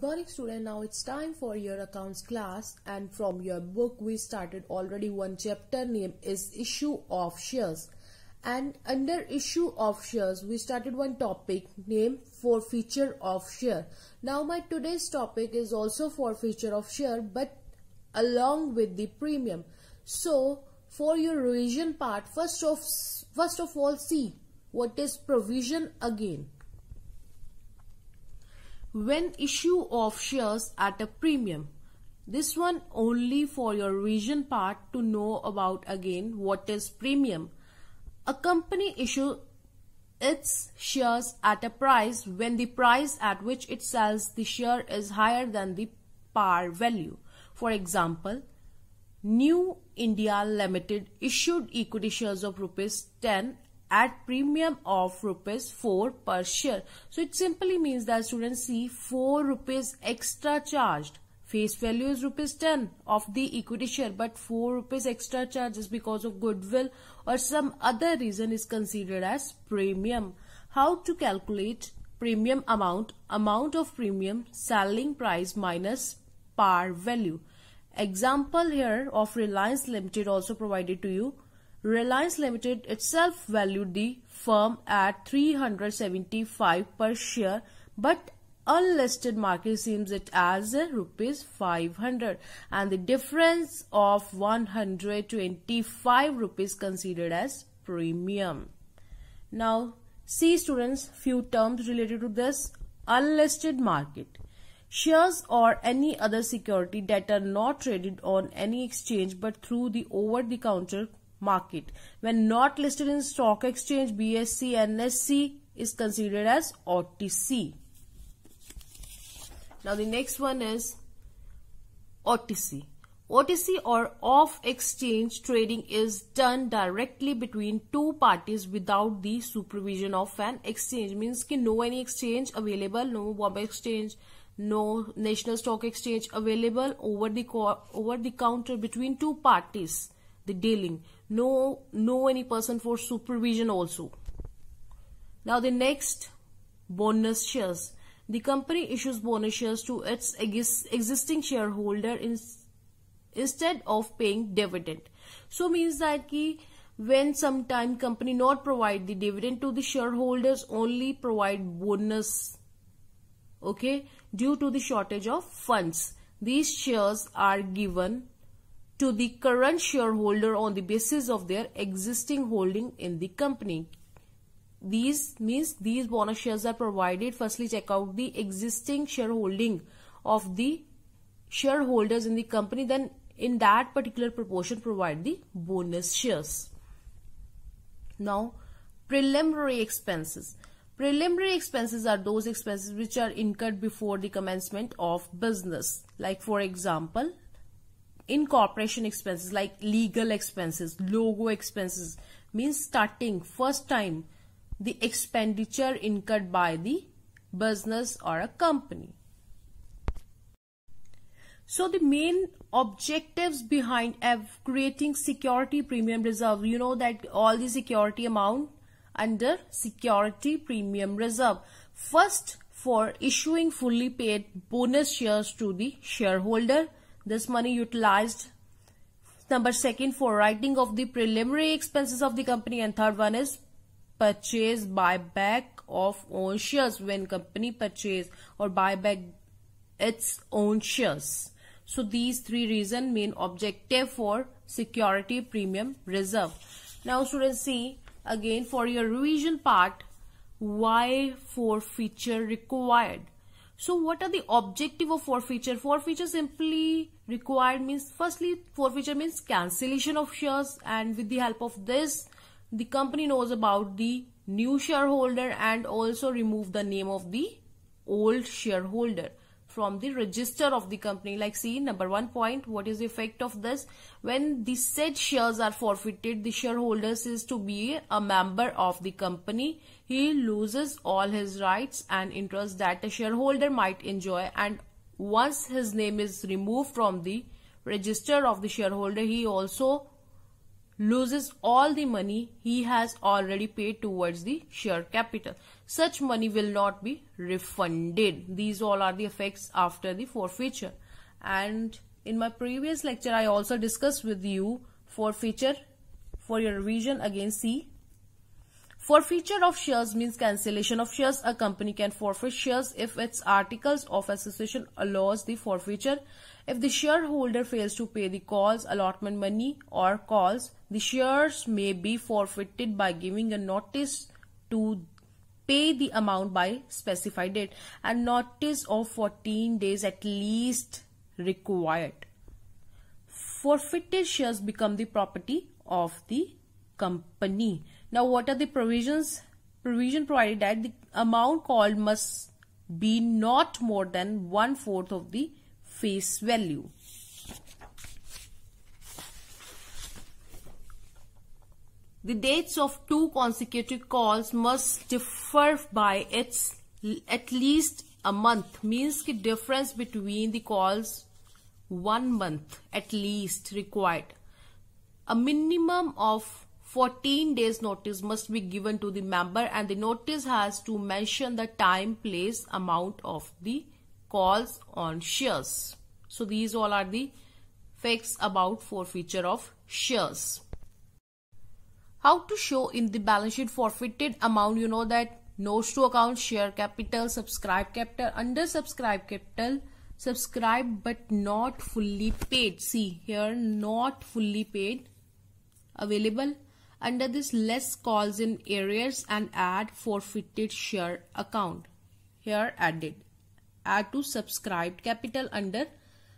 Good morning student, now it's time for your accounts class and from your book we started already one chapter name is issue of shares and under issue of shares we started one topic name for feature of share. Now my today's topic is also for feature of share but along with the premium. So for your revision part first of, first of all see what is provision again when issue of shares at a premium. This one only for your revision part to know about again what is premium. A company issue its shares at a price when the price at which it sells the share is higher than the par value. For example, New India Limited issued equity shares of rupees 10 at premium of rupees 4 per share. So it simply means that students see 4 rupees extra charged. Face value is rupees 10 of the equity share but 4 rupees extra charges because of goodwill or some other reason is considered as premium. How to calculate premium amount? Amount of premium selling price minus par value. Example here of Reliance Limited also provided to you. Reliance Limited itself valued the firm at 375 per share but unlisted market seems it as rupees 500 and the difference of 125 rupees considered as premium. Now see students few terms related to this unlisted market. Shares or any other security that are not traded on any exchange but through the over-the-counter market. When not listed in stock exchange, BSC, NSC is considered as OTC. Now the next one is OTC. OTC or off exchange trading is done directly between two parties without the supervision of an exchange. Means ki no any exchange available, no Bombay exchange, no national stock exchange available over the over the counter between two parties the dealing no no any person for supervision also now the next bonus shares the company issues bonus shares to its ex existing shareholder in, instead of paying dividend so means that ki when sometime company not provide the dividend to the shareholders only provide bonus okay due to the shortage of funds these shares are given to the current shareholder on the basis of their existing holding in the company. These means these bonus shares are provided. Firstly, check out the existing shareholding of the shareholders in the company. Then in that particular proportion, provide the bonus shares. Now, preliminary expenses. Preliminary expenses are those expenses which are incurred before the commencement of business. Like for example, incorporation expenses like legal expenses, logo expenses means starting first time the expenditure incurred by the business or a company. So the main objectives behind creating security premium reserve, you know that all the security amount under security premium reserve. First, for issuing fully paid bonus shares to the shareholder this money utilized number second for writing of the preliminary expenses of the company and third one is purchase buyback of own shares when company purchase or buy back its own shares. So these three reason main objective for security premium reserve. Now students see again for your revision part why forfeiture required. So what are the objective of forfeiture? Forfeiture simply required means firstly forfeiture means cancellation of shares and with the help of this the company knows about the new shareholder and also remove the name of the old shareholder from the register of the company like see number one point what is the effect of this when the said shares are forfeited the shareholder is to be a member of the company he loses all his rights and interests that a shareholder might enjoy and once his name is removed from the register of the shareholder, he also loses all the money he has already paid towards the share capital. Such money will not be refunded. These all are the effects after the forfeiture. And in my previous lecture, I also discussed with you forfeiture for your revision against C Forfeiture of shares means cancellation of shares. A company can forfeit shares if its articles of association allows the forfeiture. If the shareholder fails to pay the calls, allotment money or calls, the shares may be forfeited by giving a notice to pay the amount by specified date and notice of 14 days at least required. Forfeited shares become the property of the company. Now what are the provisions? Provision provided that the amount called must be not more than one fourth of the face value. The dates of two consecutive calls must differ by its, at least a month means the difference between the calls one month at least required. A minimum of 14 days notice must be given to the member and the notice has to mention the time, place, amount of the calls on shares. So these all are the facts about forfeiture of shares. How to show in the balance sheet forfeited amount you know that notes to account, share capital, subscribe capital, under subscribe capital, subscribe but not fully paid. See here not fully paid available under this less calls in areas and add forfeited share account. Here added. Add to subscribed capital under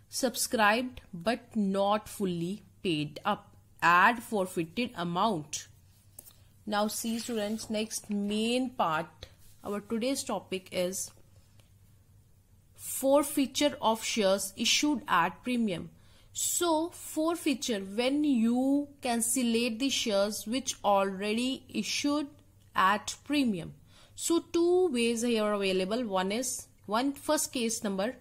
subscribed but not fully paid up. Add forfeited amount. Now see students next main part. Our today's topic is forfeiture of shares issued at premium. So forfeiture when you cancelate the shares which already issued at premium. So two ways here are available. One is one first case number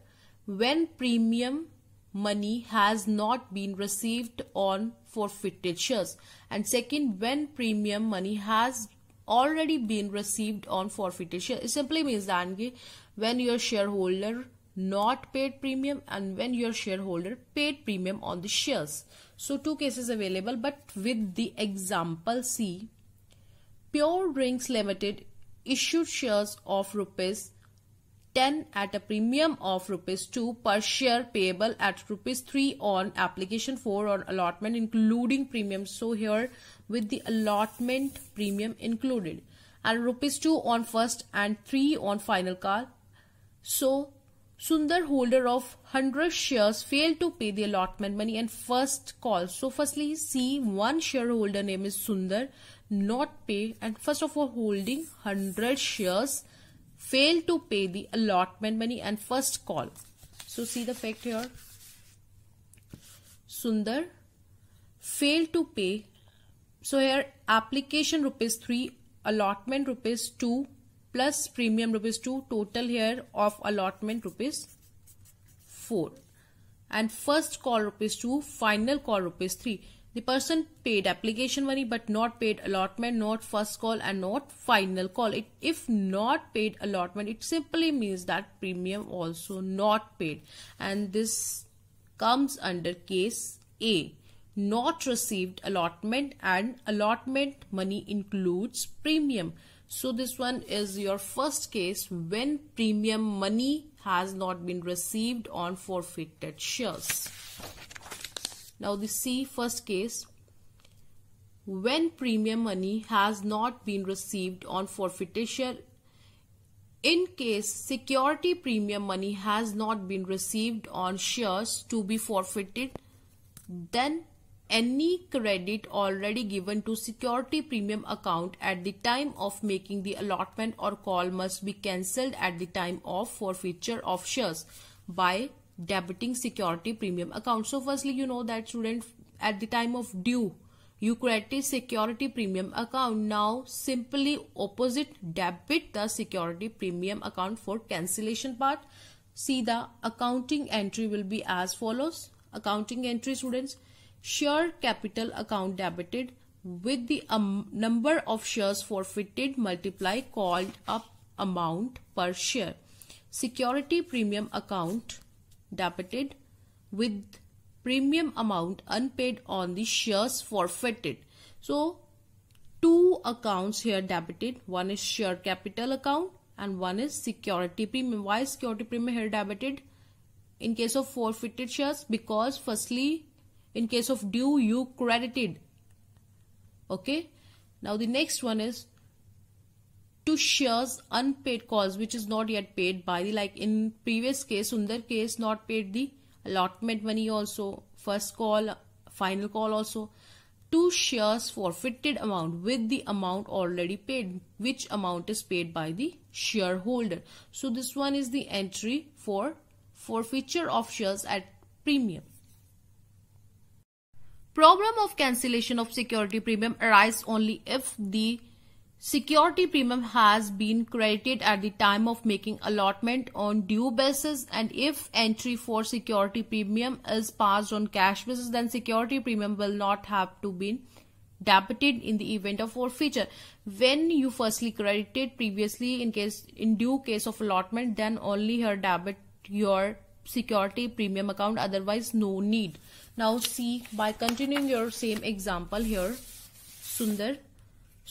when premium money has not been received on forfeited shares and second when premium money has already been received on forfeited shares. It simply means that when your shareholder not paid premium and when your shareholder paid premium on the shares. So two cases available but with the example C, Pure Drinks Limited issued shares of rupees 10 at a premium of rupees 2 per share payable at rupees 3 on application 4 on allotment including premium. So here with the allotment premium included and rupees 2 on first and 3 on final call. So Sundar, holder of 100 shares, failed to pay the allotment money and first call. So, firstly, see one shareholder name is Sundar, not pay, and first of all, holding 100 shares, failed to pay the allotment money and first call. So, see the fact here. Sundar failed to pay. So, here application rupees 3, allotment rupees 2, plus premium rupees 2 total here of allotment rupees 4 and first call rupees 2 final call rupees 3 the person paid application money but not paid allotment not first call and not final call it if not paid allotment it simply means that premium also not paid and this comes under case a not received allotment and allotment money includes premium so this one is your first case when premium money has not been received on forfeited shares. Now the C first case when premium money has not been received on forfeited share in case security premium money has not been received on shares to be forfeited then any credit already given to security premium account at the time of making the allotment or call must be cancelled at the time of forfeiture of shares by debiting security premium account. So firstly, you know that student at the time of due, you credit security premium account. Now simply opposite debit the security premium account for cancellation part. See the accounting entry will be as follows. Accounting entry students share capital account debited with the um, number of shares forfeited multiply called up amount per share. Security premium account debited with premium amount unpaid on the shares forfeited. So two accounts here debited. One is share capital account and one is security premium. Why security premium here debited? In case of forfeited shares because firstly in case of due, you credited. Okay. Now the next one is to shares unpaid calls, which is not yet paid by the like in previous case under case not paid the allotment money also first call final call also to shares forfeited amount with the amount already paid which amount is paid by the shareholder so this one is the entry for forfeiture of shares at premium Problem of cancellation of security premium arises only if the security premium has been credited at the time of making allotment on due basis and if entry for security premium is passed on cash basis then security premium will not have to be debited in the event of forfeiture. When you firstly credited previously in case in due case of allotment, then only her debit your security premium account otherwise no need now see by continuing your same example here sundar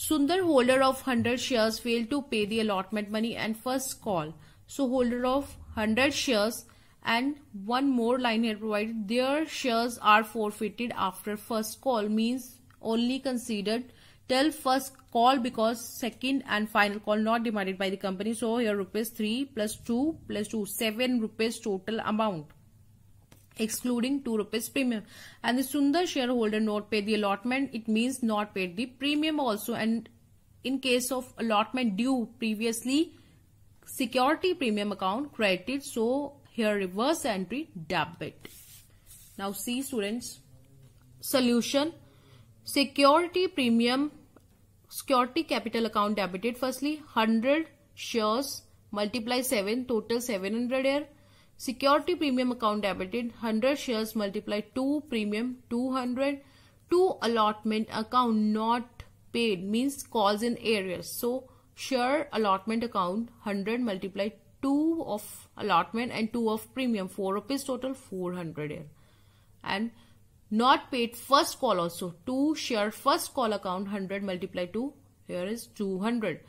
sundar holder of 100 shares failed to pay the allotment money and first call so holder of 100 shares and one more line here provided their shares are forfeited after first call means only considered Tell first call because second and final call not demanded by the company. So here rupees 3 plus 2 plus 2, 7 rupees total amount excluding 2 rupees premium and the Sundar shareholder not paid the allotment it means not paid the premium also and in case of allotment due previously security premium account credited so here reverse entry debit now see students solution Security premium, security capital account debited. Firstly, 100 shares multiply 7, total 700 Air Security premium account debited, 100 shares multiply 2 premium 200. 2 allotment account not paid means calls in areas So, share allotment account 100 multiply 2 of allotment and 2 of premium 4 rupees total 400 Air And not paid first call also. 2 share first call account 100 multiplied to here is 200.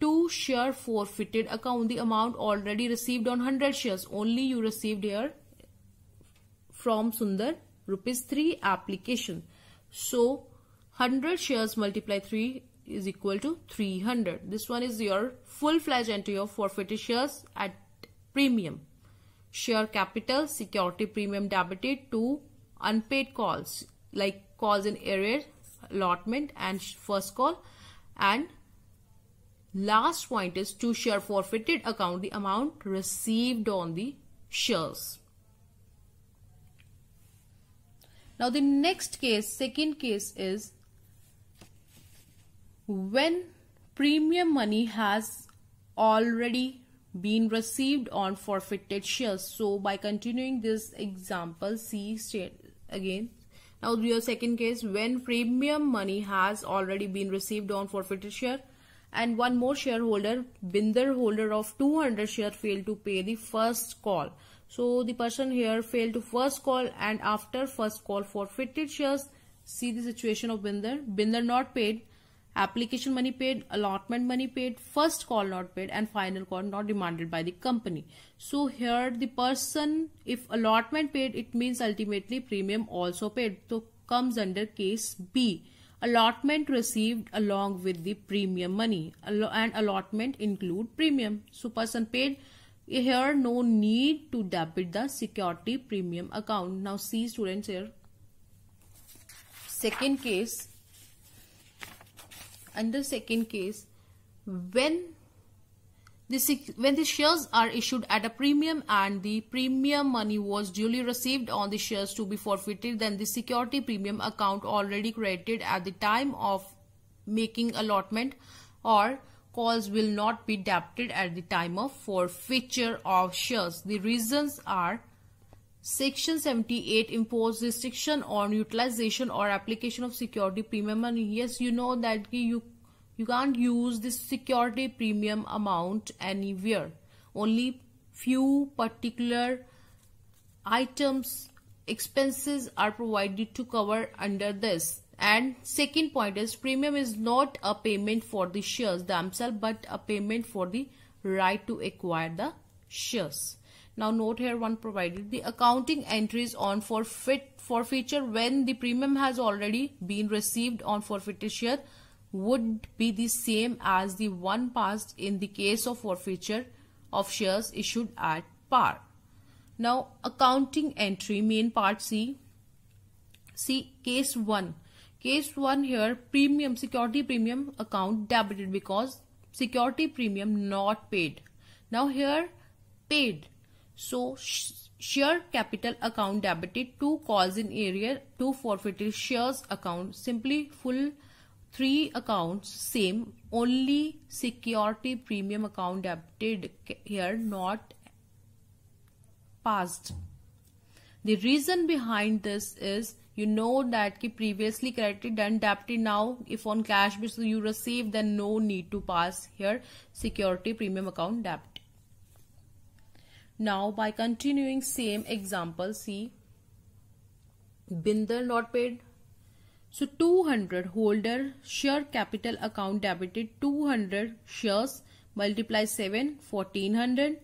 2 share forfeited account. The amount already received on 100 shares. Only you received here from Sundar rupees 3 application. So 100 shares multiply 3 is equal to 300. This one is your full-fledged entry of forfeited shares at premium. Share capital security premium debited to unpaid calls like calls in error allotment and first call and last point is to share forfeited account the amount received on the shares. Now the next case, second case is when premium money has already been received on forfeited shares. So by continuing this example, state again. Now your second case when premium money has already been received on forfeited share and one more shareholder, binder holder of 200 share failed to pay the first call. So the person here failed to first call and after first call forfeited shares, see the situation of binder, binder not paid application money paid, allotment money paid, first call not paid and final call not demanded by the company. So here the person, if allotment paid, it means ultimately premium also paid. So comes under case B. Allotment received along with the premium money and allotment include premium. So person paid here no need to debit the security premium account. Now see students here. Second case under second case, when the, when the shares are issued at a premium and the premium money was duly received on the shares to be forfeited, then the security premium account already created at the time of making allotment or calls will not be debited at the time of forfeiture of shares. The reasons are Section 78 impose restriction on utilization or application of security premium and yes you know that you you can't use this security premium amount anywhere only few particular items expenses are provided to cover under this and second point is premium is not a payment for the shares themselves but a payment for the right to acquire the shares now note here one provided the accounting entries on forfeit forfeiture when the premium has already been received on forfeiture would be the same as the one passed in the case of forfeiture of shares issued at par. Now accounting entry main part C. See case 1. Case 1 here premium security premium account debited because security premium not paid. Now here paid so share capital account debited two calls in area two forfeited shares account simply full three accounts same only security premium account debited here not passed. The reason behind this is you know that ki previously credited and debited now if on cash basis you receive then no need to pass here security premium account debt. Now by continuing same example, see Bindal not paid. So 200 holder share capital account debited 200 shares multiply 7 1400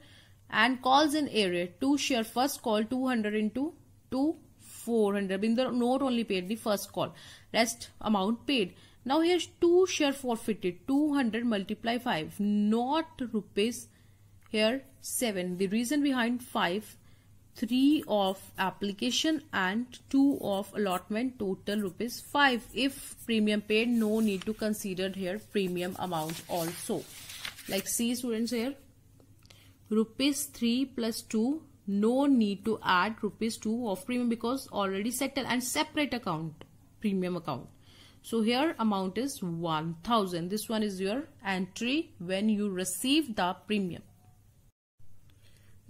and calls in error. 2 share first call 200 into 2 400. Bindal not only paid the first call rest amount paid. Now here's 2 share forfeited 200 multiply 5 not rupees here 7. The reason behind 5, 3 of application and 2 of allotment total rupees 5. If premium paid, no need to consider here premium amount also. Like see students here, rupees 3 plus 2 no need to add rupees 2 of premium because already settled and separate account premium account so here amount is 1000 this one is your entry when you receive the premium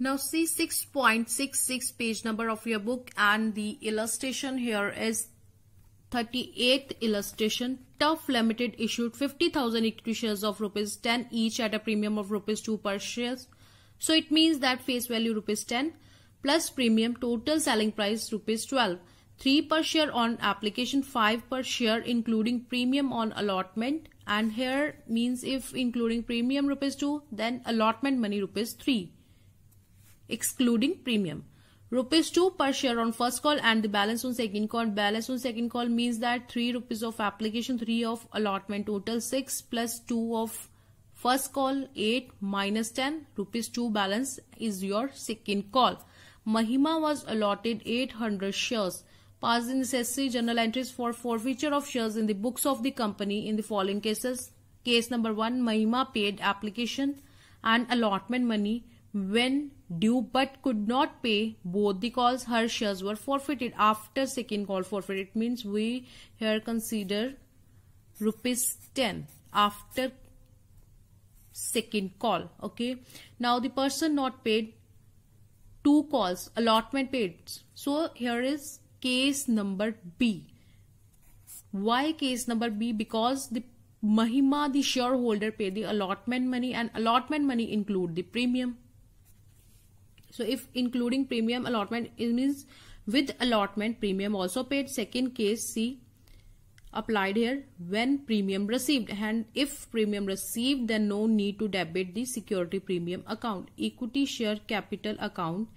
now see 6.66 page number of your book and the illustration here is 38th illustration tough limited issued 50000 equity shares of rupees 10 each at a premium of rupees 2 per shares so it means that face value rupees 10 plus premium total selling price rupees 12 3 per share on application 5 per share including premium on allotment and here means if including premium rupees 2 then allotment money rupees 3 excluding premium. Rupees 2 per share on first call and the balance on second call. Balance on second call means that 3 rupees of application, 3 of allotment, total 6 plus 2 of first call, 8 minus 10 rupees 2 balance is your second call. Mahima was allotted 800 shares. Pass the necessary journal entries for forfeiture of shares in the books of the company in the following cases. Case number 1 Mahima paid application and allotment money when due but could not pay both the calls her shares were forfeited after second call forfeit it means we here consider rupees 10 after second call okay now the person not paid two calls allotment paid so here is case number b why case number b because the mahima the shareholder paid the allotment money and allotment money include the premium so if including premium allotment, it means with allotment premium also paid. Second case C applied here when premium received and if premium received then no need to debit the security premium account equity share capital account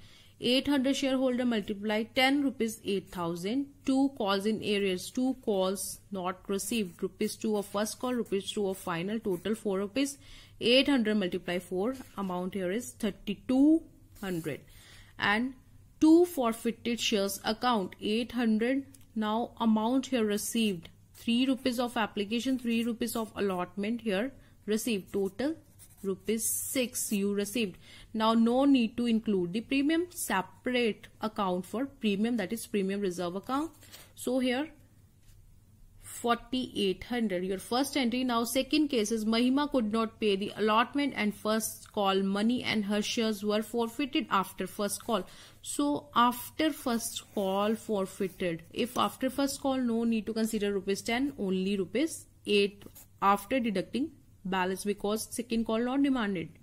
800 shareholder multiply 10 rupees 8000 two calls in areas, two calls not received rupees 2 of first call rupees 2 of final total 4 rupees 800 multiply 4 amount here is 32 100 and two forfeited shares account 800 now amount here received 3 rupees of application 3 rupees of allotment here received total rupees 6 you received now no need to include the premium separate account for premium that is premium reserve account so here 4800 your first entry now second case is mahima could not pay the allotment and first call money and her shares were forfeited after first call so after first call forfeited if after first call no need to consider rupees 10 only rupees 8 after deducting balance because second call not demanded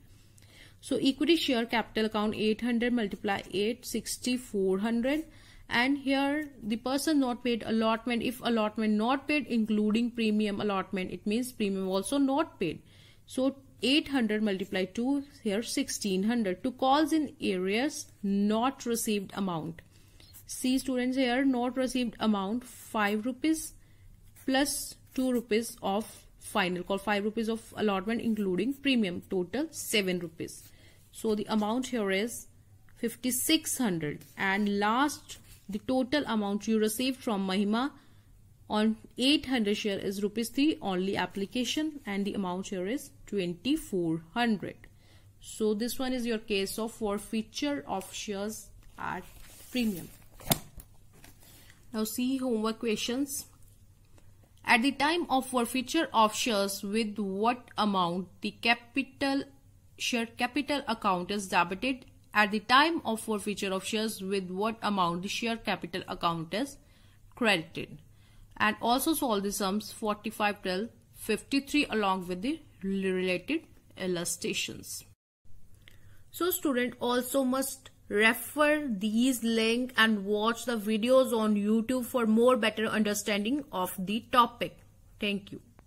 so equity share capital account 800 multiply 8 6400 and here the person not paid allotment if allotment not paid including premium allotment it means premium also not paid so 800 multiplied to here 1600 to calls in areas not received amount see students here not received amount 5 rupees plus 2 rupees of final call 5 rupees of allotment including premium total 7 rupees so the amount here is 5600 and last the total amount you received from Mahima on 800 share is rupees 3 only application and the amount here is 2400. So this one is your case of for of shares at premium. Now see homework questions. At the time of forfeiture of shares with what amount the capital share capital account is debited at the time of forfeiture of shares with what amount the share capital account is credited and also solve the sums 45 till 53 along with the related illustrations. So student also must refer these link and watch the videos on YouTube for more better understanding of the topic. Thank you.